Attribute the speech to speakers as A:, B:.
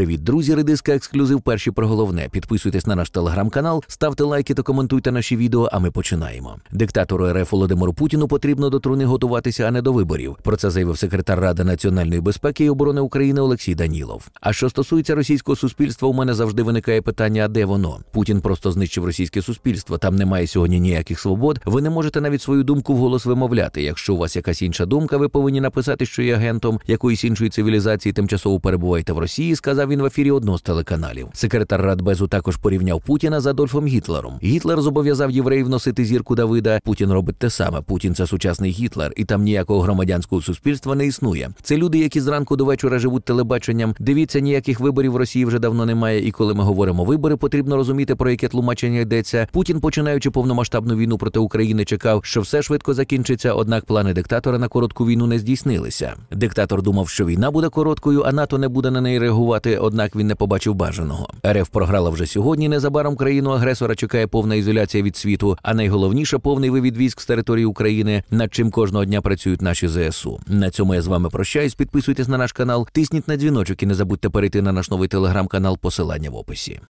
A: Привіт, друзі, редиска ексклюзив. Перші про головне. Підписуйтесь на наш телеграм-канал, ставте лайки та коментуйте наші відео. А ми починаємо. Диктатору РФ Володимиру Путіну потрібно до труни готуватися, а не до виборів. Про це заявив секретар Ради національної безпеки і оборони України Олексій Данілов. А що стосується російського суспільства, у мене завжди виникає питання: а де воно? Путін просто знищив російське суспільство. Там немає сьогодні ніяких свобод. Ви не можете навіть свою думку вголос вимовляти. Якщо у вас якась інша думка, ви повинні написати, що є агентом якоїсь іншої цивілізації, тимчасово перебуваєте в Росії. Сказав він в ефірі одного з телеканалів. Секретар Радбезу також порівняв Путіна з Адольфом Гітлером. Гітлер зобов'язав євреїв носити зірку Давида. Путін робить те саме. Путін це сучасний Гітлер, і там ніякого громадянського суспільства не існує. Це люди, які зранку до вечора живуть телебаченням. Дивіться, ніяких виборів в Росії вже давно немає. І коли ми говоримо вибори, потрібно розуміти, про яке тлумачення йдеться. Путін, починаючи повномасштабну війну проти України, чекав, що все швидко закінчиться. Однак плани диктатора на коротку війну не здійснилися. Диктатор думав, що війна буде короткою, а НАТО не буде на неї реагувати однак він не побачив бажаного. РФ програла вже сьогодні. Незабаром країну агресора чекає повна ізоляція від світу, а найголовніше повний вивід військ з території України, над чим кожного дня працюють наші ЗСУ. На цьому я з вами прощаюсь. Підписуйтесь на наш канал, тисніть на дзвіночок і не забудьте перейти на наш новий телеграм-канал. Посилання в описі.